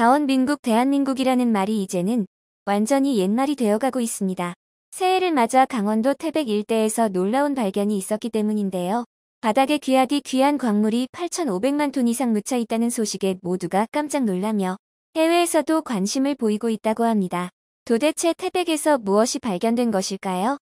자원민국 대한민국이라는 말이 이제는 완전히 옛말이 되어가고 있습니다. 새해를 맞아 강원도 태백 일대에서 놀라운 발견이 있었기 때문인데요. 바닥에 귀하디 귀한 광물이 8,500만 톤 이상 묻혀 있다는 소식에 모두가 깜짝 놀라며 해외에서도 관심을 보이고 있다고 합니다. 도대체 태백에서 무엇이 발견된 것일까요?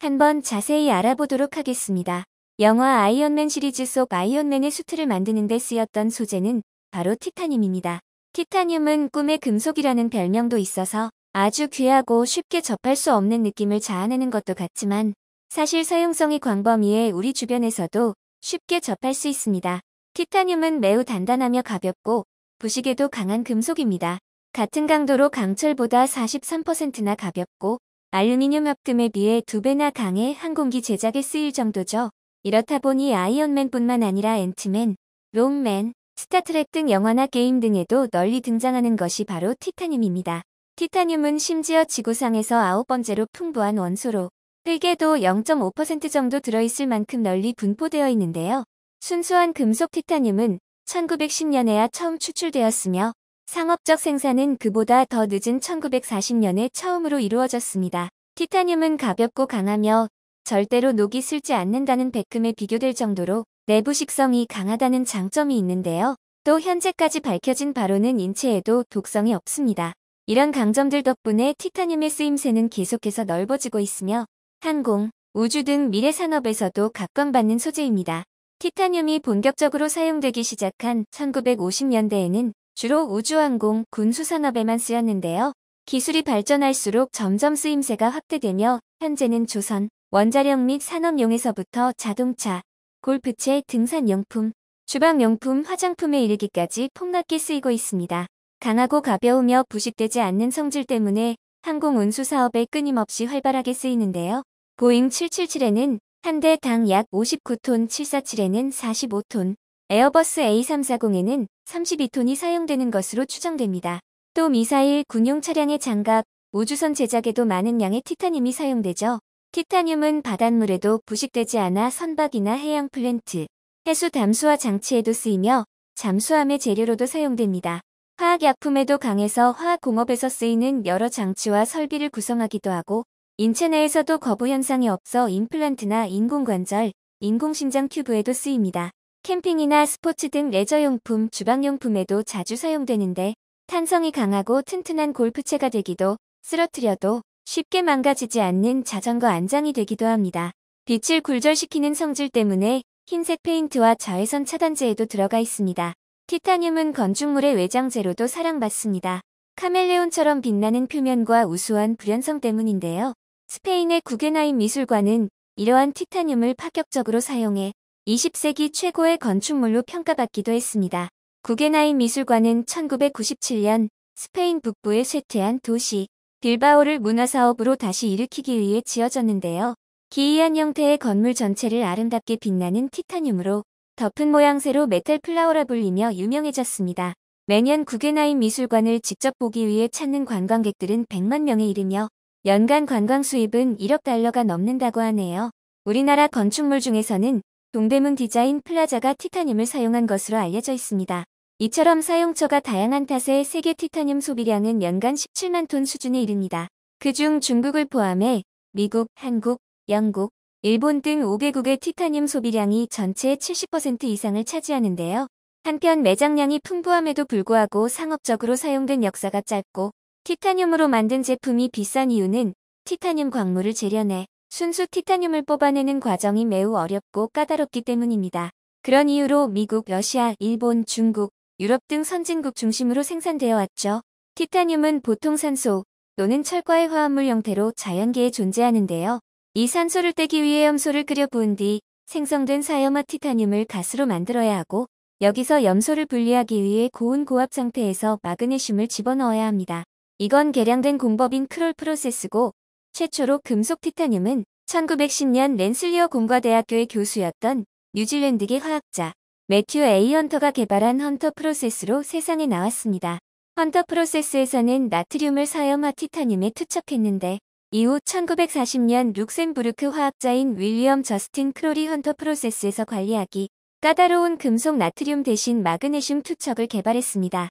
한번 자세히 알아보도록 하겠습니다. 영화 아이언맨 시리즈 속 아이언맨의 수트를 만드는 데 쓰였던 소재는 바로 티타늄입니다. 티타늄은 꿈의 금속이라는 별명도 있어서 아주 귀하고 쉽게 접할 수 없는 느낌을 자아내는 것도 같지만 사실 사용성이 광범위해 우리 주변에서도 쉽게 접할 수 있습니다. 티타늄은 매우 단단하며 가볍고 부식에도 강한 금속입니다. 같은 강도로 강철보다 43%나 가볍고 알루미늄 합금에 비해 두배나 강해 항공기 제작에 쓰일 정도죠. 이렇다 보니 아이언맨뿐만 아니라 앤트맨, 롱맨, 스타트랙등 영화나 게임 등에도 널리 등장하는 것이 바로 티타늄입니다. 티타늄은 심지어 지구상에서 아홉 번째로 풍부한 원소로 흙에도 0.5% 정도 들어있을 만큼 널리 분포되어 있는데요. 순수한 금속 티타늄은 1910년에야 처음 추출되었으며 상업적 생산은 그보다 더 늦은 1940년에 처음으로 이루어졌습니다. 티타늄은 가볍고 강하며 절대로 녹이 슬지 않는다는 백금에 비교될 정도로 내부식성이 강하다는 장점이 있는데요. 또 현재까지 밝혀진 바로는 인체에도 독성이 없습니다. 이런 강점들 덕분에 티타늄의 쓰임새는 계속해서 넓어지고 있으며 항공, 우주 등 미래 산업에서도 각광받는 소재입니다. 티타늄이 본격적으로 사용되기 시작한 1950년대에는 주로 우주항공, 군수산업에만 쓰였는데요. 기술이 발전할수록 점점 쓰임새가 확대되며 현재는 조선, 원자력 및 산업용에서부터 자동차, 골프채, 등산용품, 주방용품, 화장품에 이르기까지 폭넓게 쓰이고 있습니다. 강하고 가벼우며 부식되지 않는 성질 때문에 항공 운수 사업에 끊임없이 활발하게 쓰이는데요. 보잉 777에는 한대당약 59톤, 747에는 45톤, 에어버스 A340에는 32톤이 사용되는 것으로 추정됩니다. 또 미사일, 군용 차량의 장갑, 우주선 제작에도 많은 양의 티타늄이 사용되죠. 티타늄은 바닷물에도 부식되지 않아 선박이나 해양 플랜트, 해수 담수화 장치에도 쓰이며 잠수함의 재료로도 사용됩니다. 화학약품에도 강해서 화학공업에서 쓰이는 여러 장치와 설비를 구성하기도 하고 인체 내에서도 거부 현상이 없어 임플란트나 인공관절, 인공신장 큐브에도 쓰입니다. 캠핑이나 스포츠 등 레저용품, 주방용품에도 자주 사용되는데 탄성이 강하고 튼튼한 골프채가 되기도 쓰러트려도 쉽게 망가지지 않는 자전거 안장이 되기도 합니다. 빛을 굴절시키는 성질 때문에 흰색 페인트와 자외선 차단제에도 들어가 있습니다. 티타늄은 건축물의 외장재로도 사랑받습니다. 카멜레온처럼 빛나는 표면과 우수한 불연성 때문인데요. 스페인의 구겐하임 미술관은 이러한 티타늄을 파격적으로 사용해 20세기 최고의 건축물로 평가받기도 했습니다. 구겐하임 미술관은 1997년 스페인 북부의 쇠퇴한 도시 빌바오를 문화사업으로 다시 일으키기 위해 지어졌는데요. 기이한 형태의 건물 전체를 아름답게 빛나는 티타늄으로 덮은 모양새로 메탈 플라워라 불리며 유명해졌습니다. 매년 구겐하임 미술관을 직접 보기 위해 찾는 관광객들은 100만 명에 이르며 연간 관광 수입은 1억 달러가 넘는다고 하네요. 우리나라 건축물 중에서는 동대문 디자인 플라자가 티타늄을 사용한 것으로 알려져 있습니다. 이처럼 사용처가 다양한 탓에 세계 티타늄 소비량은 연간 17만 톤 수준에 이릅니다. 그 중 중국을 포함해 미국, 한국, 영국, 일본 등 5개국의 티타늄 소비량이 전체의 70% 이상을 차지하는데요. 한편 매장량이 풍부함에도 불구하고 상업적으로 사용된 역사가 짧고 티타늄으로 만든 제품이 비싼 이유는 티타늄 광물을 재련해 순수 티타늄을 뽑아내는 과정이 매우 어렵고 까다롭기 때문입니다. 그런 이유로 미국, 러시아, 일본, 중국, 유럽 등 선진국 중심으로 생산되어 왔죠. 티타늄은 보통 산소 또는 철과의 화합물 형태로 자연계에 존재하는데요. 이 산소를 떼기 위해 염소를 끓여 부은 뒤 생성된 사염화 티타늄을 가스로 만들어야 하고 여기서 염소를 분리하기 위해 고온 고압 상태에서 마그네슘을 집어넣어야 합니다. 이건 개량된 공법인 크롤 프로세스고 최초로 금속 티타늄은 1910년 랜슬리어 공과대학교의 교수였던 뉴질랜드계 화학자 매튜 A 헌터가 개발한 헌터 프로세스로 세상에 나왔습니다. 헌터 프로세스에서는 나트륨을 사염화 티타늄에 투척했는데 이후 1940년 룩셈부르크 화학자인 윌리엄 저스틴 크롤리 헌터 프로세스에서 관리하기 까다로운 금속 나트륨 대신 마그네슘 투척을 개발했습니다.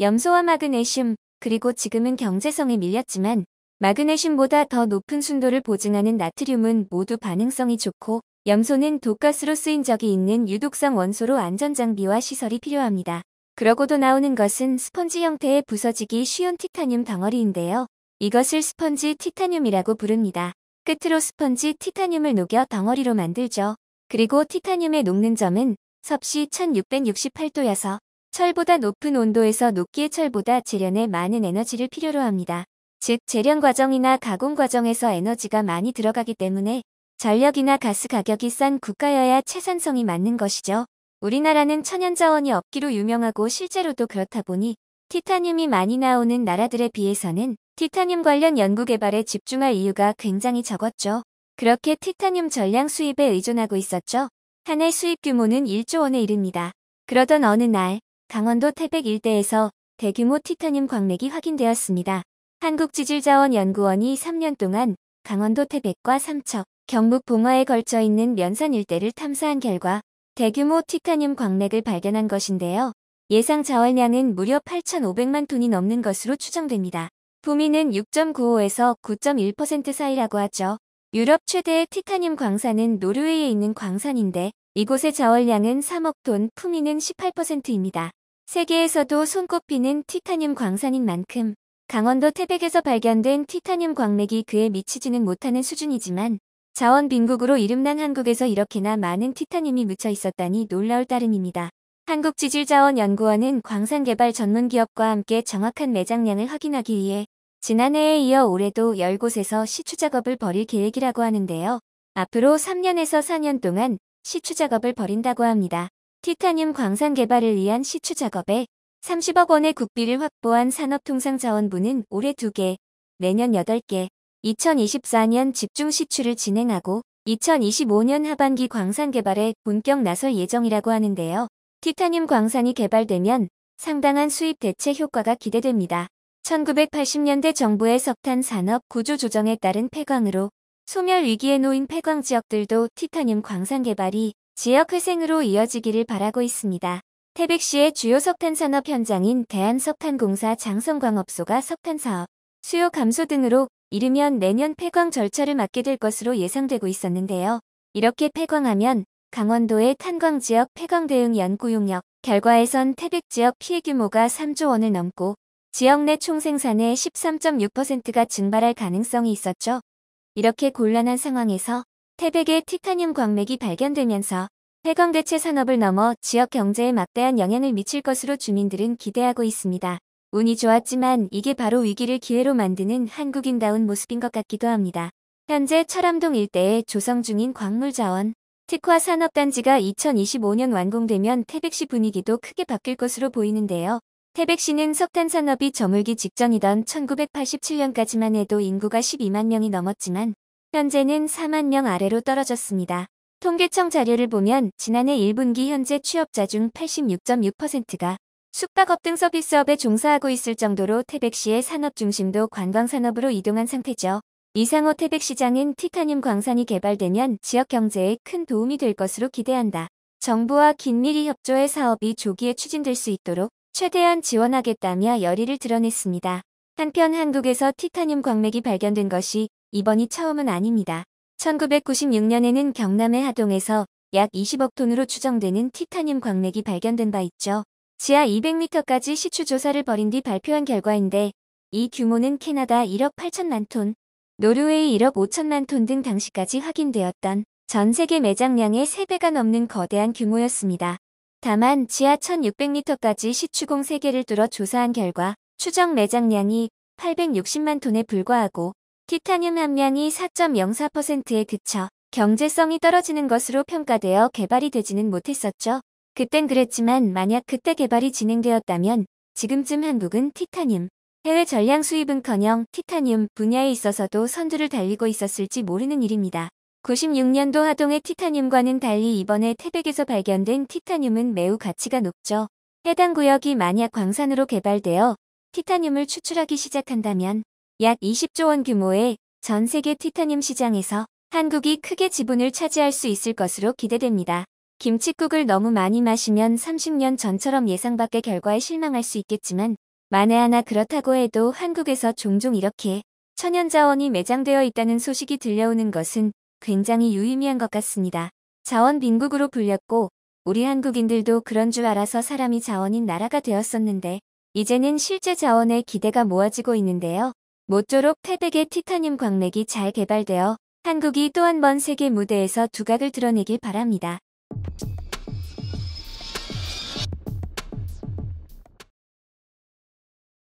염소와 마그네슘 그리고 지금은 경제성에 밀렸지만 마그네슘보다 더 높은 순도를 보증하는 나트륨은 모두 반응성이 좋고 염소는 독가스로 쓰인 적이 있는 유독성 원소로 안전장비와 시설이 필요합니다. 그러고도 나오는 것은 스펀지 형태의 부서지기 쉬운 티타늄 덩어리인데요. 이것을 스펀지 티타늄이라고 부릅니다. 끝으로 스펀지 티타늄을 녹여 덩어리로 만들죠. 그리고 티타늄의 녹는 점은 섭씨 1668도여서 철보다 높은 온도에서 녹기에 철보다 재련에 많은 에너지를 필요로 합니다. 즉 재련 과정이나 가공 과정에서 에너지가 많이 들어가기 때문에 전력이나 가스 가격이 싼 국가여야 채산성이 맞는 것이죠. 우리나라는 천연자원이 없기로 유명하고 실제로도 그렇다 보니 티타늄이 많이 나오는 나라들에 비해서는 티타늄 관련 연구개발에 집중할 이유가 굉장히 적었죠. 그렇게 티타늄 전량 수입에 의존하고 있었죠. 한해 수입 규모는 1조 원에 이릅니다. 그러던 어느 날 강원도 태백 일대에서 대규모 티타늄 광맥이 확인되었습니다. 한국지질자원연구원이 3년 동안 강원도 태백과 삼척, 경북 봉화에 걸쳐 있는 면산 일대를 탐사한 결과 대규모 티타늄 광맥을 발견한 것인데요. 예상 자원량은 무려 8,500만 톤이 넘는 것으로 추정됩니다. 부미는 6.95에서 9.1% 사이라고 하죠. 유럽 최대의 티타늄 광산은 노르웨이에 있는 광산인데 이곳의 자원량은 3억 톤, 품위는 18%입니다. 세계에서도 손꼽히는 티타늄 광산인 만큼 강원도 태백에서 발견된 티타늄 광맥이 그에 미치지는 못하는 수준이지만 자원빈국으로 이름난 한국에서 이렇게나 많은 티타늄이 묻혀 있었다니 놀라울 따름입니다. 한국지질자원연구원은 광산개발 전문기업과 함께 정확한 매장량을 확인하기 위해 지난해에 이어 올해도 10곳에서 시추작업을 벌일 계획이라고 하는데요. 앞으로 3년에서 4년 동안 시추작업을 벌인다고 합니다. 티타늄 광산 개발을 위한 시추작업에 30억 원의 국비를 확보한 산업통상자원부는 올해 2개, 내년 8개, 2024년 집중 시추를 진행하고 2025년 하반기 광산 개발에 본격 나설 예정이라고 하는데요. 티타늄 광산이 개발되면 상당한 수입 대체 효과가 기대됩니다. 1980년대 정부의 석탄 산업 구조 조정에 따른 폐광으로 소멸 위기에 놓인 폐광 지역들도 티타늄 광산 개발이 지역 회생으로 이어지기를 바라고 있습니다. 태백시의 주요 석탄 산업 현장인 대한석탄공사 장성광업소가 석탄 사업, 수요 감소 등으로 이르면 내년 폐광 절차를 맞게 될 것으로 예상되고 있었는데요. 이렇게 폐광하면 강원도의 탄광지역 폐광대응 연구용역 결과에선 태백지역 피해 규모가 3조 원을 넘고 지역 내 총생산의 13.6%가 증발할 가능성이 있었죠. 이렇게 곤란한 상황에서 태백의 티타늄 광맥이 발견되면서 폐광대체 산업을 넘어 지역 경제에 막대한 영향을 미칠 것으로 주민들은 기대하고 있습니다. 운이 좋았지만 이게 바로 위기를 기회로 만드는 한국인다운 모습인 것 같기도 합니다. 현재 철암동 일대에 조성 중인 광물자원, 특화 산업단지가 2025년 완공되면 태백시 분위기도 크게 바뀔 것으로 보이는데요. 태백시는 석탄산업이 저물기 직전이던 1987년까지만 해도 인구가 12만 명이 넘었지만 현재는 4만 명 아래로 떨어졌습니다. 통계청 자료를 보면 지난해 1분기 현재 취업자 중 86.6%가 숙박업 등 서비스업에 종사하고 있을 정도로 태백시의 산업 중심도 관광산업으로 이동한 상태죠. 이상호 태백시장은 티타늄 광산이 개발되면 지역 경제에 큰 도움이 될 것으로 기대한다. 정부와 긴밀히 협조해 사업이 조기에 추진될 수 있도록 최대한 지원하겠다며 열의를 드러냈습니다. 한편 한국에서 티타늄 광맥이 발견된 것이 이번이 처음은 아닙니다. 1996년에는 경남의 하동에서 약 20억 톤으로 추정되는 티타늄 광맥이 발견된 바 있죠. 지하 200m까지 시추 조사를 벌인 뒤 발표한 결과인데 이 규모는 캐나다 1억 8천만 톤, 노르웨이 1억 5천만 톤 등 당시까지 확인되었던 전 세계 매장량의 3배가 넘는 거대한 규모였습니다. 다만 지하 1600m까지 시추공 3개를 뚫어 조사한 결과 추정 매장량이 860만 톤에 불과하고 티타늄 함량이 4.04%에 그쳐 경제성이 떨어지는 것으로 평가되어 개발이 되지는 못했었죠. 그땐 그랬지만 만약 그때 개발이 진행되었다면 지금쯤 한국은 티타늄, 해외 전량 수입은커녕 티타늄 분야에 있어서도 선두를 달리고 있었을지 모르는 일입니다. 96년도 하동의 티타늄과는 달리 이번에 태백에서 발견된 티타늄은 매우 가치가 높죠. 해당 구역이 만약 광산으로 개발되어 티타늄을 추출하기 시작한다면 약 20조 원 규모의 전 세계 티타늄 시장에서 한국이 크게 지분을 차지할 수 있을 것으로 기대됩니다. 김칫국을 너무 많이 마시면 30년 전처럼 예상 밖의 결과에 실망할 수 있겠지만 만에 하나 그렇다고 해도 한국에서 종종 이렇게 천연자원이 매장되어 있다는 소식이 들려오는 것은 굉장히 유의미한 것 같습니다. 자원 빈국으로 불렸고 우리 한국인들도 그런 줄 알아서 사람이 자원인 나라가 되었었는데 이제는 실제 자원의 기대가 모아지고 있는데요. 모쪼록 태백의 티타늄 광맥이 잘 개발되어 한국이 또 한 번 세계 무대에서 두각을 드러내길 바랍니다. you